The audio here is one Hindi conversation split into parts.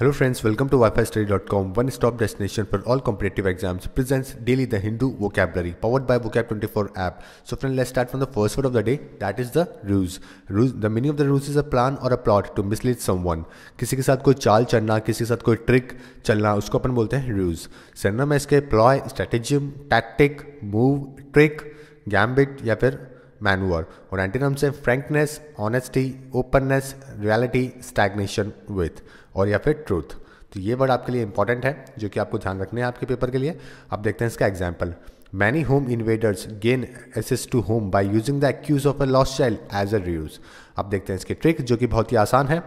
Hello friends welcome to Y Study dot com one stop destination for all competitive exams presents daily the Hindu vocabulary powered by vocab twenty four app so friend let start from the first word of the day that is the ruse ruse the meaning of the ruse is a plan और a plot to mislead someone किसी के साथ कोई चाल चलना किसी के साथ कोई ट्रिक चलना उसको अपन बोलते हैं रूज सरना में इसके ploy stratagem tactic move trick gambit या फिर मैनुअर और एंटीनम्स से frankness honesty openness reality stagnation with और या फिर ट्रूथ तो ये वर्ड आपके लिए इंपॉर्टेंट है जो कि आपको ध्यान रखने हैं आपके पेपर के लिए आप देखते हैं इसका example many home invaders gain access to home by using the accuse of a lost child as a ruse आप देखते हैं इसके ट्रिक जो कि बहुत ही आसान है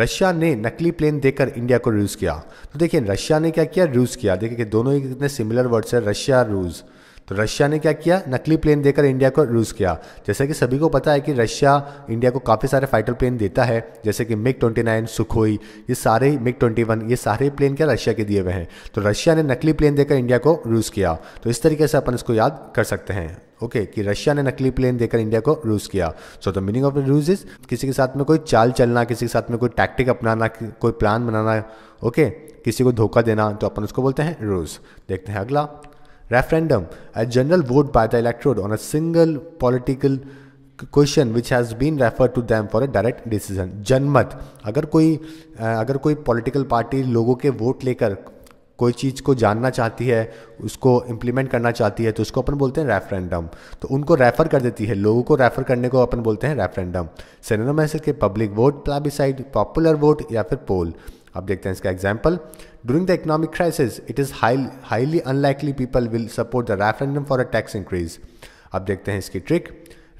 रशिया ने नकली प्लेन देकर इंडिया को रूज किया तो देखिए रशिया ने क्या किया रूज किया देखिए कि दोनों ही कितने सिमिलर वर्ड्स है रशिया रूज़ तो रशिया ने क्या किया नकली प्लेन देकर इंडिया को यूज़ किया जैसे कि सभी को पता है कि रशिया इंडिया को काफ़ी सारे फाइटर प्लेन देता है जैसे कि मिग ट्वेंटी नाइन सुखोई ये सारे मिग ट्वेंटी वन ये सारे प्लेन क्या रशिया के दिए हुए हैं तो रशिया ने नकली प्लेन देकर इंडिया को यूज़ किया तो इस तरीके से अपन इसको याद कर सकते हैं ओके okay, कि रशिया ने नकली प्लेन देकर इंडिया को रूस किया so the meaning of the ruse is किसी के साथ में कोई चाल चलना किसी के साथ में कोई टैक्टिक अपनाना कोई प्लान बनाना ओके okay, किसी को धोखा देना तो अपन उसको बोलते हैं रूस देखते हैं अगला Referendum, a general vote by the electorate on a single political question which has been refer to them for a direct decision जनमत अगर कोई अगर कोई पॉलिटिकल पार्टी लोगों के वोट लेकर कोई चीज़ को जानना चाहती है उसको इम्प्लीमेंट करना चाहती है तो उसको अपन बोलते हैं रेफरेंडम तो उनको रेफ़र कर देती है लोगों को रेफ़र करने को अपन बोलते हैं रेफरेंडम सिनेमा के public vote plebiscite popular vote या फिर पोल अब देखते हैं इसका example during the economic crisis it is highly unlikely people will support the referendum for a tax increase अब देखते हैं इसकी ट्रिक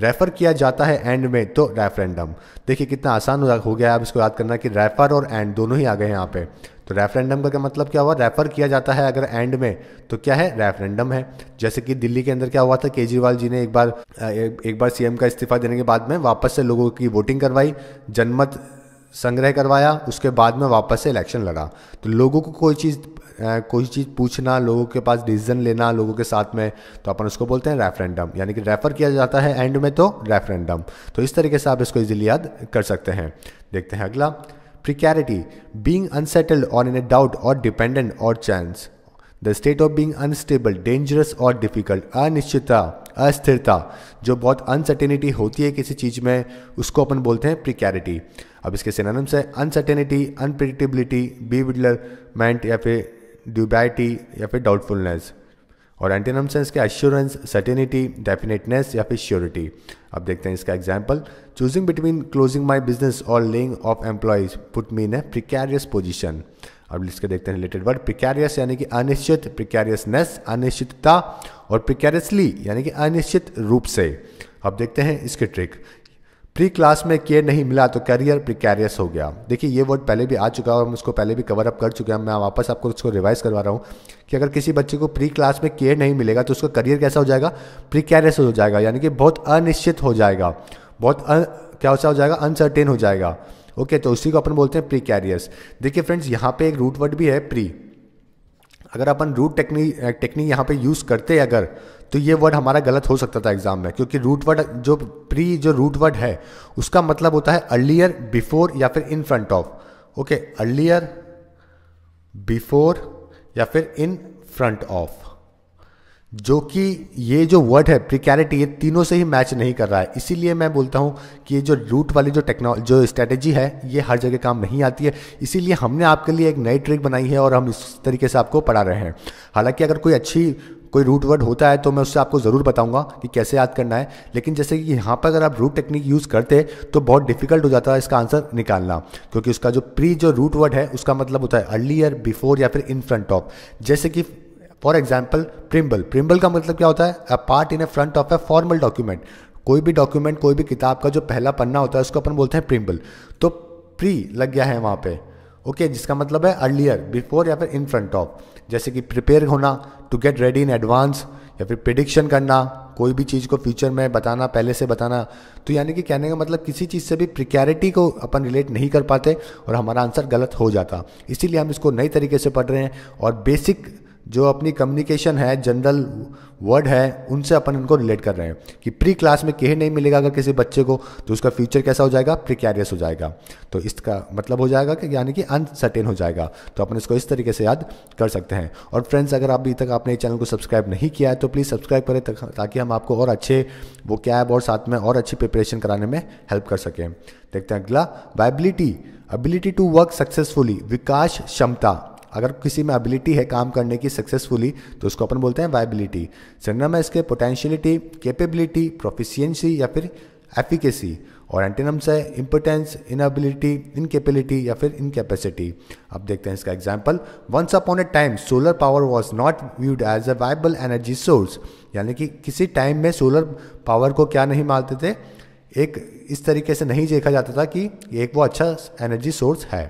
रेफर किया जाता है एंड में तो रेफरेंडम देखिए कितना आसान हो गया है अब इसको याद करना कि रेफर और एंड दोनों ही आ गए हैं यहाँ पे तो रेफरेंडम का मतलब क्या हुआ रेफर किया जाता है अगर एंड में तो क्या है रेफरेंडम है जैसे कि दिल्ली के अंदर क्या हुआ था केजरीवाल जी ने एक बार एक बार सीएम का इस्तीफा देने के बाद में वापस से लोगों की वोटिंग करवाई जनमत संग्रह करवाया उसके बाद में वापस से इलेक्शन लड़ा तो लोगों को कोई चीज़ कोई चीज़ पूछना लोगों के पास डिसीजन लेना लोगों के साथ में तो अपन उसको बोलते हैं रेफरेंडम यानी कि रेफ़र किया जाता है एंड में तो रेफरेंडम तो इस तरीके से आप इसको इजीली याद कर सकते हैं देखते हैं अगला प्रिकैरिटी बींग अनसेटल्ड और इन ए डाउट और डिपेंडेंट और chance the state of being unstable dangerous और डिफिकल्ट अनिश्चितता अस्थिरता जो बहुत अनसर्टेनिटी होती है किसी चीज़ में उसको अपन बोलते हैं प्रिकैरिटी अब इसके सिनानम्स है अनसर्टेनिटी अनप्रिडिक्टेबिलिटी बीविडलमेंट या फिर ड्यूबैटी या फिर डाउटफुलनेस और एंटीनम्स से इसके एश्योरेंस सर्टेनिटी डेफिनेटनेस या फिर श्योरिटी अब देखते हैं इसका example choosing between closing my business और laying off employees put me in a precarious position अब इसके देखते हैं रिलेटेड वर्ड प्रिकैरियस यानी कि अनिश्चित प्रिकैरियसनेस अनिश्चितता और प्रिकैरियसली यानी कि अनिश्चित रूप से अब देखते हैं इसके ट्रिक प्री क्लास में केयर नहीं मिला तो करियर प्रिकैरियस हो गया देखिए ये वर्ड पहले भी आ चुका है और हम उसको पहले भी कवर अप कर चुके हैं मैं वापस आपको उसको रिवाइज करवा रहा हूँ कि अगर किसी बच्चे को प्री क्लास में केयर नहीं मिलेगा तो उसका करियर कैसा हो जाएगा प्रिकैरियस हो जाएगा यानी कि बहुत अनिश्चित हो जाएगा बहुत अन, क्या हो जाएगा अनसर्टेन हो जाएगा ओके तो उसी को अपन बोलते हैं प्री कैरियर्स देखिए फ्रेंड्स यहाँ पे एक रूट वर्ड भी है प्री अगर अपन रूट टेक्निक टेक्निक यहाँ पे यूज़ करते अगर तो ये वर्ड हमारा गलत हो सकता था एग्जाम में क्योंकि रूट वर्ड जो प्री जो रूट वर्ड है उसका मतलब होता है अर्लियर बिफोर या फिर in front of okay earlier before या फिर इन फ्रंट ऑफ जो कि ये जो वर्ड है प्रिकैरिटी ये तीनों से ही मैच नहीं कर रहा है इसीलिए मैं बोलता हूँ कि ये जो रूट वाली जो टेक्नो जो स्ट्रैटेजी है ये हर जगह काम नहीं आती है इसीलिए हमने आपके लिए एक नई ट्रिक बनाई है और हम इस तरीके से आपको पढ़ा रहे हैं हालांकि अगर कोई अच्छी कोई रूट वर्ड होता है तो मैं उससे आपको ज़रूर बताऊंगा कि कैसे याद करना है लेकिन जैसे कि यहाँ पर अगर आप रूट टेक्निक यूज़ करते तो बहुत डिफिकल्ट हो जाता है इसका आंसर निकालना क्योंकि उसका जो प्री जो रूट वर्ड है उसका मतलब होता है अर्लियर बिफोर या फिर इन फ्रंट ऑफ जैसे कि फॉर एग्जाम्पल प्रिम्बल प्रिम्बल का मतलब क्या होता है a part in a front of a formal document कोई भी डॉक्यूमेंट कोई भी किताब का जो पहला पन्ना होता है उसको अपन बोलते हैं प्रिम्बल तो प्री लग गया है वहाँ पे ओके okay, जिसका मतलब है अर्लियर बिफोर या फिर इन फ्रंट ऑफ जैसे कि प्रिपेयर होना to get ready in advance या फिर प्रिडिक्शन करना कोई भी चीज़ को फ्यूचर में बताना पहले से बताना तो यानी कि कहने का मतलब किसी चीज़ से भी प्रिक्यारिटी को अपन रिलेट नहीं कर पाते और हमारा आंसर गलत हो जाता इसीलिए हम इसको नई तरीके से पढ़ रहे हैं और बेसिक जो अपनी कम्युनिकेशन है जनरल वर्ड है उनसे अपन उनको रिलेट कर रहे हैं कि प्री क्लास में कहे नहीं मिलेगा अगर किसी बच्चे को तो उसका फ्यूचर कैसा हो जाएगा प्रिकैरियस हो जाएगा तो इसका मतलब हो जाएगा कि यानी कि अनसर्टेन हो जाएगा तो अपन इसको इस तरीके से याद कर सकते हैं और फ्रेंड्स अगर अभी तक आपने चैनल को सब्सक्राइब नहीं किया है तो प्लीज़ सब्सक्राइब करें ताकि हम आपको और अच्छे वो कैब और साथ में और अच्छी प्रिपरेशन कराने में हेल्प कर सकें देखते हैं अगला viability ability to work successfully विकास क्षमता अगर किसी में एबिलिटी है काम करने की सक्सेसफुली तो उसको अपन बोलते हैं वाइबिलिटी सिनोनिम है इसके पोटेंशियलिटी कैपेबिलिटी प्रोफिशियंसी या फिर एफिकेसी और एंटीनम्स है इम्पोर्टेंस इनएबिलिटी इनकेपेबिलिटी या फिर इनकेपेसिटी अब देखते हैं इसका example once upon a time solar power was not viewed as a viable energy source यानी कि किसी टाइम में सोलर पावर को क्या नहीं मानते थे एक इस तरीके से नहीं देखा जाता था कि एक वो अच्छा एनर्जी सोर्स है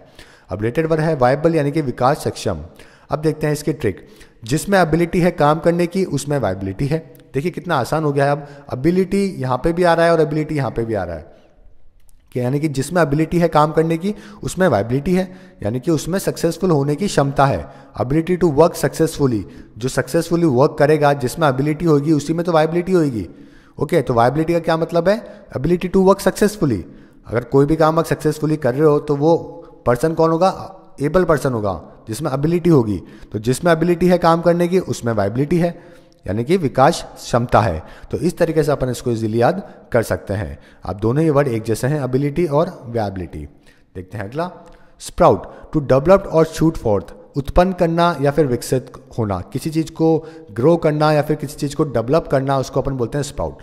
अब रिलेटेड वर्ड है वाइबल यानी कि विकास सक्षम अब देखते हैं इसके ट्रिक जिसमें एबिलिटी है काम करने की उसमें वाइबिलिटी है देखिए कितना आसान हो गया है अब एबिलिटी यहाँ पे भी आ रहा है और एबिलिटी यहाँ पे भी आ रहा है कि यानी कि जिसमें एबिलिटी है काम करने की उसमें वाइबिलिटी है यानी कि उसमें सक्सेसफुल होने की क्षमता है एबिलिटी टू वर्क सक्सेसफुली जो सक्सेसफुली वर्क करेगा जिसमें एबिलिटी होगी उसी में तो वाइबिलिटी होगी ओके तो वाइबिलिटी का क्या मतलब है एबिलिटी टू वर्क सक्सेसफुली अगर कोई भी काम आप सक्सेसफुली कर रहे हो तो वो पर्सन कौन होगा एबल पर्सन होगा जिसमें एबिलिटी होगी तो जिसमें एबिलिटी है काम करने की उसमें वाइबिलिटी है यानी कि विकास क्षमता है तो इस तरीके से अपन इसको इजीली याद कर सकते हैं आप दोनों ही वर्ड एक जैसे हैं एबिलिटी और वाइबिलिटी देखते हैं अगला स्प्राउट टू डेवलप और शूट फोर्थ उत्पन्न करना या फिर विकसित होना किसी चीज़ को ग्रो करना या फिर किसी चीज़ को डेवलप करना उसको अपन बोलते हैं स्प्राउट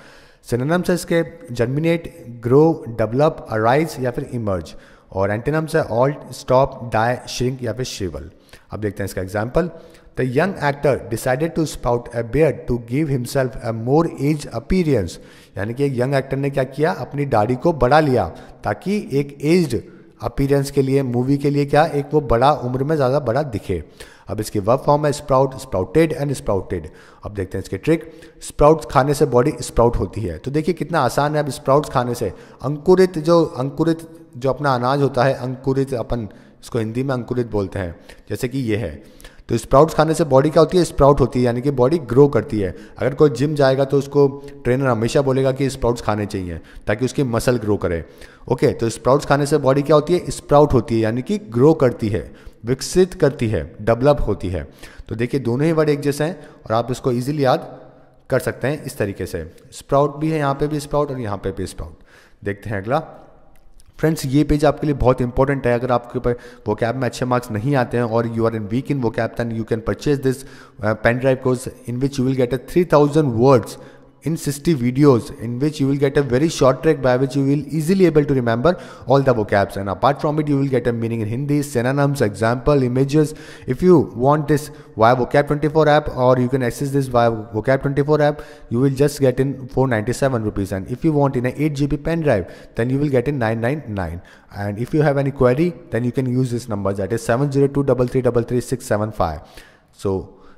सिनेनम्स है इसके जर्मिनेट ग्रो डेवलप अराइज या फिर इमर्ज और एंटेनम से ऑल्ट स्टॉप डाय श्रिंक या फिर शिवल अब देखते हैं इसका example the young actor decided to sprout a beard to give himself a more age appearance यानी कि एक यंग एक्टर ने क्या किया अपनी दाढ़ी को बढ़ा लिया ताकि एक एज्ड अपीरेंस के लिए मूवी के लिए क्या एक वो बड़ा उम्र में ज़्यादा बड़ा दिखे अब इसकी वर्क फॉर्म है स्प्राउट स्प्राउटेड एंड स्प्राउटेड अब देखते हैं इसके ट्रिक स्प्राउट्स खाने से बॉडी स्प्राउट होती है तो देखिए कितना आसान है अब स्प्राउट्स खाने से अंकुरित जो अंकुरित जो अपना अनाज होता है अंकुरित अपन इसको हिंदी में अंकुरित बोलते हैं जैसे कि ये है तो स्प्राउट्स खाने से बॉडी क्या होती है स्प्राउट होती है यानी कि बॉडी ग्रो करती है अगर कोई जिम जाएगा तो उसको ट्रेनर हमेशा बोलेगा कि स्प्राउट्स खाने चाहिए ताकि उसकी मसल ग्रो करे ओके तो स्प्राउट्स खाने से बॉडी क्या होती है स्प्राउट होती है यानी कि ग्रो करती है विकसित करती है डेवलप होती है तो देखिए दोनों ही वर्ड एक जैसे हैं और आप इसको ईजिली याद कर सकते हैं इस तरीके से स्प्राउट भी है यहाँ पे भी स्प्राउट और यहाँ पे भी स्प्राउट देखते हैं अगला फ्रेंड्स ये पेज आपके लिए बहुत इंपॉर्टेंट है अगर आपके ऊपर वो कैब में अच्छे मार्क्स नहीं आते हैं और you are in weak in vocab then you can purchase this pen drive course in which you will get a three thousand words in 60 videos in which you will get a very short track by which you will easily able to remember all the vocabs and apart from it you will get a meaning in Hindi, synonyms, example, images. If you want this via vocab 24 app or you can access this via vocab 24 app you will just get in 497 rupees and if you want in a 8 GB pen drive then you will get in 999 and if you have any query then you can use this number that is 702333675. So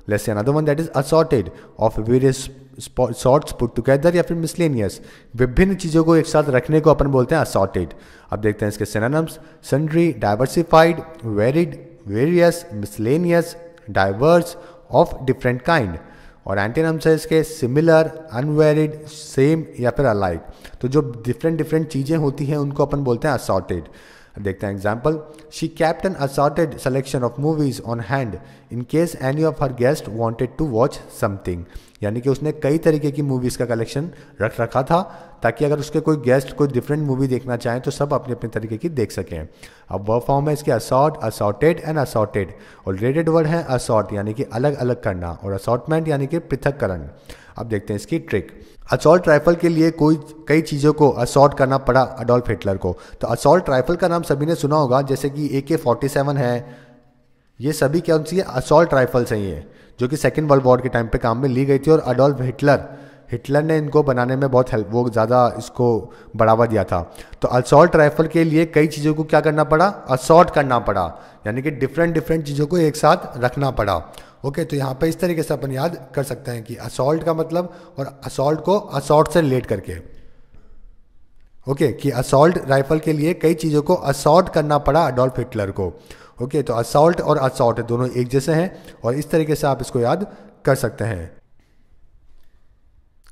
Let's say another one that is assorted of various sorts put together या फिर miscellaneous विभिन्न चीज़ों को एक साथ रखने को अपन बोलते हैं assorted अब देखते हैं इसके synonyms sundry diversified varied various miscellaneous diverse of different kind और एंटीनम्स है इसके सिमिलर अनवेरिड सेम या फिर अलाइक तो जो डिफरेंट डिफरेंट चीज़ें होती हैं उनको अपन बोलते हैं असॉर्टेड देखते हैं example she kept an assorted selection of movies on hand in case any of her guest wanted to watch something यानी कि उसने कई तरीके की मूवीज़ का कलेक्शन रख रखा था ताकि अगर उसके कोई गेस्ट कोई डिफरेंट मूवी देखना चाहें तो सब अपने अपने तरीके की देख सकें अब वह फॉर्म है इसके असॉट असॉटेड एंड असॉटेड और रिलेटेड वर्ड है असॉट यानी कि अलग अलग करना और असॉटमेंट यानी कि पृथककरण अब देखते हैं इसकी ट्रिक असॉल्ट राइफल के लिए कोई कई चीज़ों को असॉल्ट करना पड़ा अडोल्फ हिटलर को तो असॉल्ट राइफल का नाम सभी ने सुना होगा जैसे कि ए के फोर्टी सेवन है ये सभी क्या उनसे असॉल्ट राइफल्स हैं ये जो कि सेकेंड वर्ल्ड वॉर के टाइम पे काम में ली गई थी और अडोल्फ हिटलर हिटलर ने इनको बनाने में बहुत हेल्प वो ज़्यादा इसको बढ़ावा दिया था तो असॉल्ट राइफल के लिए कई चीज़ों को क्या करना पड़ा असॉल्ट करना पड़ा यानी कि डिफरेंट डिफरेंट चीज़ों को एक साथ रखना पड़ा ओके तो यहाँ पर इस तरीके से अपन याद कर सकते हैं कि असॉल्ट का मतलब और असॉल्ट को असॉल्ट से रिलेट करके ओके okay, कि असॉल्ट राइफल के लिए कई चीज़ों को असॉल्ट करना पड़ा अडोल्फ हिटलर को ओके okay, तो असॉल्ट और असॉल्ट दोनों एक जैसे हैं और इस तरीके से आप इसको याद कर सकते हैं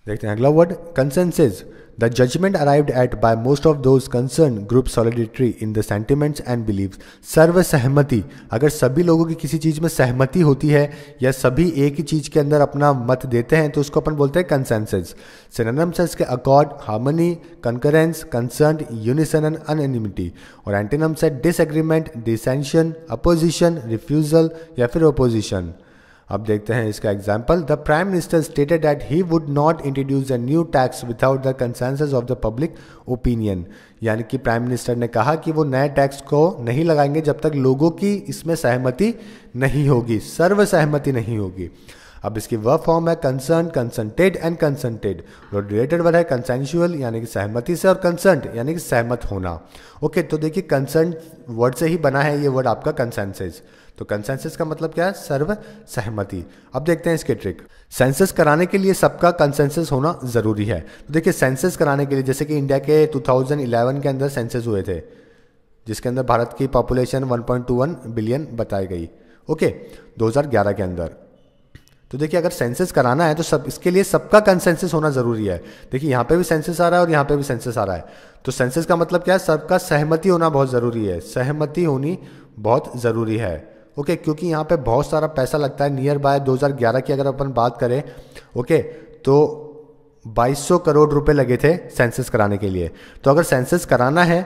देखते हैं अगला word consensus the judgment arrived at by most of those concerned group solidarity in the sentiments and believe सर्वसहमति अगर सभी लोगों की किसी चीज़ में सहमति होती है या सभी एक ही चीज़ के अंदर अपना मत देते हैं तो उसको अपन बोलते हैं कंसेंसेज सिनोनिम्स के accord harmony concurrence concert unison and unanimity और एंटीनम्स है डिसएग्रीमेंट डिसेंशन अपोजिशन रिफ्यूजल या फिर अपोजिशन अब देखते हैं इसका example the prime minister stated that he would not introduce a new tax without the consensus of the public opinion यानी कि प्राइम मिनिस्टर ने कहा कि वो नए टैक्स को नहीं लगाएंगे जब तक लोगों की इसमें सहमति नहीं होगी सर्वसहमति नहीं होगी अब इसकी वह फॉर्म है कंसर्न कंसनटेड एंड कंसनटेड और रिलेटेड वर्ड है कंसेंशुअल यानी कि सहमति से और कंसर्ट यानी कि सहमत होना ओके तो देखिए कंसर्न वर्ड से ही बना है ये वर्ड आपका कंसेंसेज तो कंसेंसस का मतलब क्या है सर्व सहमति अब देखते हैं इसके ट्रिक सेंसस कराने के लिए सबका कंसेंसस होना ज़रूरी है तो देखिए सेंसस कराने के लिए जैसे कि इंडिया के 2011 के अंदर सेंसस हुए थे जिसके अंदर भारत की पॉपुलेशन 1.21 बिलियन बताई गई ओके 2011 के अंदर तो देखिए अगर सेंसस कराना है तो सब इसके लिए सबका कंसेंसस होना ज़रूरी है देखिए यहाँ पे भी सेंसस आ रहा है और यहाँ पे भी सेंसस आ रहा है तो सेंसस का मतलब क्या है सबका सहमति होना बहुत ज़रूरी है सहमति होनी बहुत ज़रूरी है ओके क्योंकि यहाँ पे बहुत सारा पैसा लगता है नियर बाय 2011 की अगर अपन बात करें ओके तो 2200 करोड़ रुपए लगे थे सेंसस कराने के लिए तो अगर सेंसस कराना है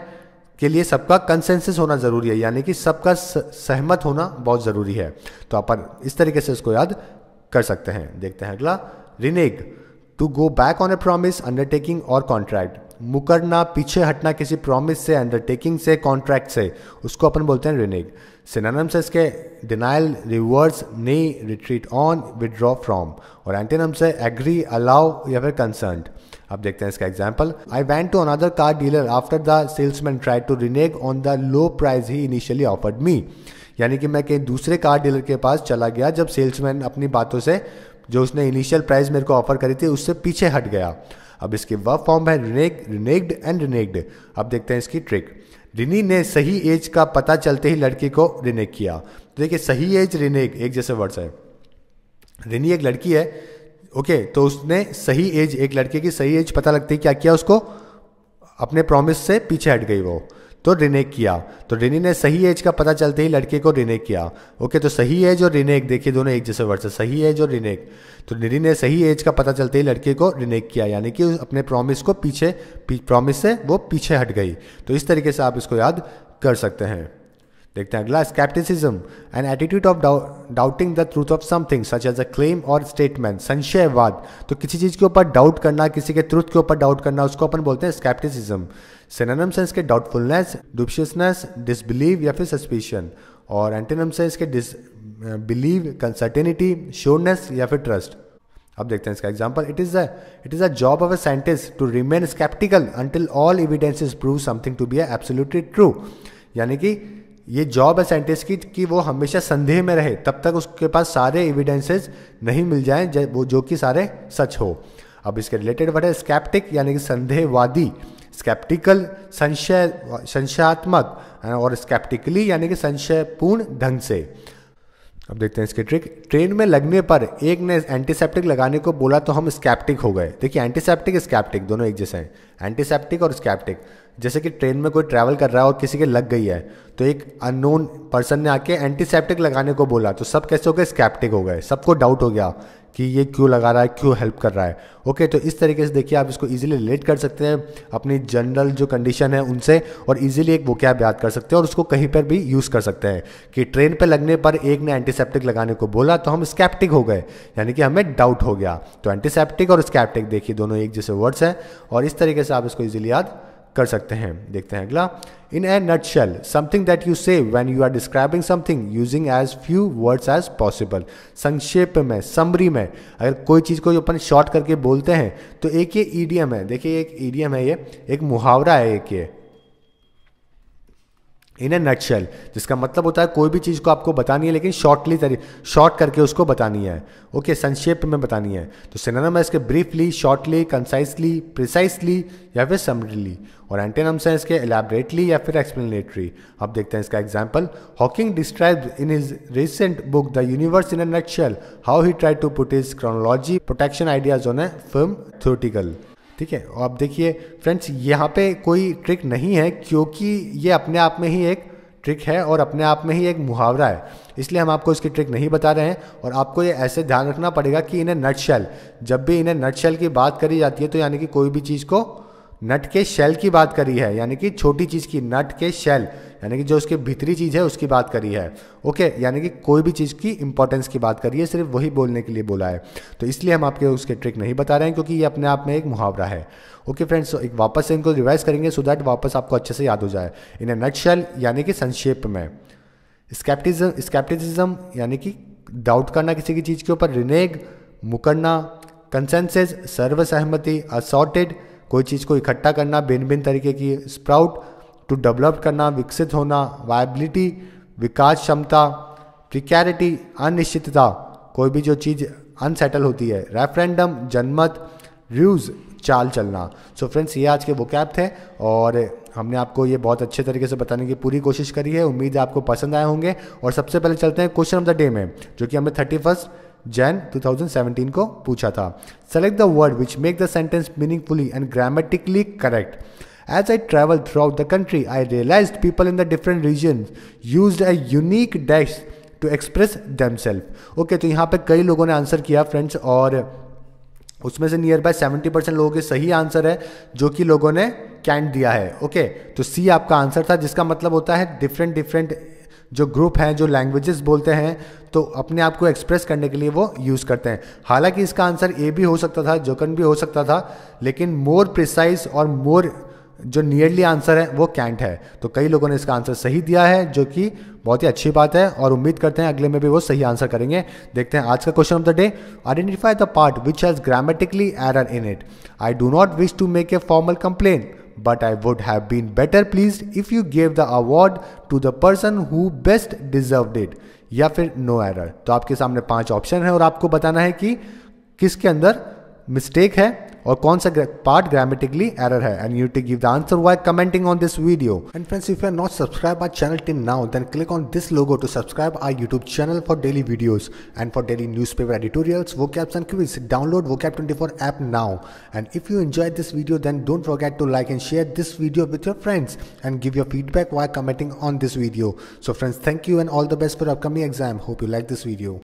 के लिए सबका कंसेंसस होना ज़रूरी है यानी कि सबका सहमत होना बहुत ज़रूरी है तो अपन इस तरीके से इसको याद कर सकते हैं देखते हैं अगला renege to go back on a promise undertaking और कॉन्ट्रैक्ट मुकरना पीछे हटना किसी प्रॉमिस से अंडरटेकिंग से कॉन्ट्रैक्ट से उसको अपन बोलते हैं रिनेग सिनानम से इसके डिनाइल रिवर्स ने रिट्रीट ऑन विदड्रॉ फ्रॉम और एंटेनम से एग्री अलाउ या फिर कंसर्न अब देखते हैं इसका example I went to another car dealer after the salesman try to renege on the low price he initially offered me यानी कि मैं कहीं दूसरे कार डीलर के पास चला गया जब सेल्समैन अपनी बातों से जो उसने इनिशियल प्राइस मेरे को ऑफर करी थी उससे पीछे हट गया अब इसके वह फॉर्म है रिनेग रिनेग्ड एंड रिनेग्ड अब देखते हैं इसकी ट्रिक रिनी ने सही एज का पता चलते ही लड़की को रिनेक किया तो देखिए सही एज रिनेक एक जैसे वर्ड्स है रिनी एक लड़की है ओके तो उसने सही एज एक लड़के की सही एज पता लगती है क्या किया उसको अपने प्रॉमिस से पीछे हट गई वो तो रिनेक किया तो रिनी ने सही एज का पता चलते ही लड़के को रिनेक किया ओके तो सही एज और रिनेक देखिए दोनों एक जैसे वर्ड से सही एज और रिनेक तो रिनी ने सही एज का पता चलते ही लड़के को रिनेक किया यानी कि अपने प्रॉमिस को पीछे प्रॉमिस से वो पीछे हट गई तो इस तरीके से आप इसको याद कर सकते हैं देखते हैं अगला scepticism an attitude of doubting the truth of something such as a claim और स्टेटमेंट संशयवाद तो किसी चीज़ के ऊपर डाउट करना किसी के ट्रूथ के ऊपर डाउट करना उसको अपन बोलते हैं स्कैप्टिसिज्म सिनोनम्स हैं इसके डाउटफुलनेस डुपशियसनेस डिसबिलीव या फिर सस्पिशन और एंटेनम से इसके डिस बिलीव कंसर्टेनिटी श्योरनेस या फिर ट्रस्ट अब देखते हैं इसका एग्जाम्पल it is a it is a job of a scientist to remain sceptical until all evidences prove something to be absolutely true यानी कि ये जॉब है साइंटिस्ट की कि वो हमेशा संदेह में रहे तब तक उसके पास सारे एविडेंसेस नहीं मिल जाएं वो जो कि सारे सच हो अब इसके रिलेटेड वर्ड है स्कैप्टिक यानी कि संदेहवादी स्कैप्टिकल संशय संशयात्मक और स्कैप्टिकली यानी कि संशयपूर्ण ढंग से अब देखते हैं इसके ट्रिक ट्रेन में लगने पर एक ने एंटीसेप्टिक लगाने को बोला तो हम स्कैप्टिक हो गए देखिए एंटीसेप्टिक स्कैप्टिक दोनों एक जैसे हैं एंटीसेप्टिक और स्कैप्टिक जैसे कि ट्रेन में कोई ट्रैवल कर रहा है और किसी के लग गई है तो एक अननोन पर्सन ने आके एंटीसेप्टिक लगाने को बोला तो सब कैसे हो गए स्कैप्टिक हो गए सबको डाउट हो गया कि ये क्यों लगा रहा है क्यों हेल्प कर रहा है ओके तो इस तरीके से देखिए आप इसको इजीली रिलेट कर सकते हैं अपनी जनरल जो कंडीशन है उनसे और इजीली एक वोकैब याद कर सकते हैं और उसको कहीं पर भी यूज़ कर सकते हैं कि ट्रेन पर लगने पर एक ने एंटीसेप्टिक लगाने को बोला तो हम स्कैप्टिक हो गए यानी कि हमें डाउट हो गया तो एंटीसेप्टिक और स्कैप्टिक देखिए दोनों एक जैसे वर्ड्स हैं और इस तरीके से आप इसको ईजिली याद कर सकते हैं देखते हैं अगला in a nutshell something that you say when you are describing something using as few words as possible संक्षेप में समरी में अगर कोई चीज़ को जो अपन शॉर्ट करके बोलते हैं तो एक ये ईडीएम है देखिए एक ईडीएम है ये एक मुहावरा है एक ये इन ए नटशेल जिसका मतलब होता है कोई भी चीज़ को आपको बतानी है लेकिन शॉर्टली तरी शॉर्ट करके उसको बतानी है ओके संक्षेप में बतानी है तो सिनेम है इसके ब्रीफली शॉर्टली कंसाइसली प्रिसाइसली या फिर समरीली और एंटेनम्स हैं इसके एलैबरेटली या फिर एक्सप्लेनेटरी अब देखते हैं इसका example Hawking describe in his recent book the universe in a nutshell how he try to put his chronology protection ideas on a firm theoretical ठीक है और अब देखिए फ्रेंड्स यहाँ पे कोई ट्रिक नहीं है क्योंकि ये अपने आप में ही एक ट्रिक है और अपने आप में ही एक मुहावरा है इसलिए हम आपको इसकी ट्रिक नहीं बता रहे हैं और आपको ये ऐसे ध्यान रखना पड़ेगा कि इन्हें नटशेल जब भी इन्हें नटशेल की बात करी जाती है तो यानी कि कोई भी चीज़ को नट के शेल की बात करी है यानी कि छोटी चीज़ की नट के शेल यानी कि जो उसके भीतरी चीज़ है उसकी बात करी है ओके यानी कि कोई भी चीज़ की इंपॉर्टेंस की बात करी है सिर्फ वही बोलने के लिए बोला है तो इसलिए हम आपके उसके ट्रिक नहीं बता रहे हैं क्योंकि ये अपने आप में एक मुहावरा है ओके फ्रेंड्स एक वापस से इनको रिवाइज करेंगे सो दैट वापस आपको अच्छे से याद हो जाए इन ए नट शेल यानी कि संक्षेप में स्कैप्टिज्म स्केप्टिसिज्म यानी कि डाउट करना किसी की चीज़ के ऊपर रिनेग मुकरना कंसेंसेज सर्वसहमति असॉर्टेड कोई चीज़ को इकट्ठा करना भिन्न भिन्न तरीके की स्प्राउट टू डेवलप करना विकसित होना वायबिलिटी विकास क्षमता प्रिकैरिटी अनिश्चितता कोई भी जो चीज़ अनसेटल होती है रेफरेंडम जनमत व्यूज चाल चलना सो so फ्रेंड्स ये आज के वो कैप थे और हमने आपको ये बहुत अच्छे तरीके से बताने की पूरी कोशिश करी है उम्मीद है आपको पसंद आए होंगे और सबसे पहले चलते हैं क्वेश्चन ऑफ द डे में जो कि हमने थर्टी फर्स्ट जैन 2017 को पूछा था select the word which make the sentence meaningfully and grammatically correct as I travel throughout the country I realise people in the different region use a unique dash to express themselves okay तो यहाँ पे कई लोगों ने आंसर किया फ्रेंड्स और उसमें से नियर बाय सेवेंटी परसेंट लोगों के सही आंसर है जो कि लोगों ने कैंट दिया है ओके okay, तो सी आपका आंसर था जिसका मतलब होता है डिफरेंट डिफरेंट जो ग्रुप हैं जो लैंग्वेजेस बोलते हैं तो अपने आप को एक्सप्रेस करने के लिए वो यूज़ करते हैं हालांकि इसका आंसर ए भी हो सकता था जोकन भी हो सकता था लेकिन मोर प्रिसाइज और मोर जो नियरली आंसर है वो कैंट है तो कई लोगों ने इसका आंसर सही दिया है जो कि बहुत ही अच्छी बात है और उम्मीद करते हैं अगले में भी वो सही आंसर करेंगे देखते हैं आज का question of the day identify the part which has grammatically error in it I do not wish to make a formal complain but I would have been better pleased if you gave the award to the person who best deserved it या फिर no error तो आपके सामने पांच ऑप्शन है और आपको बताना है कि किसके अंदर मिस्टेक है Or कौन part grammatically error error and you to give the answer while commenting on this video. And friends, if you are not subscribed our channel till now, then click on this logo to subscribe our YouTube channel for daily videos and for daily newspaper editorials, vocabs and quiz. Download Vocab24 app now. And if you enjoyed this video, then don't forget to like and share this video with your friends and give your feedback while commenting on this video. So friends, thank you and all the best for upcoming exam. Hope you like this video.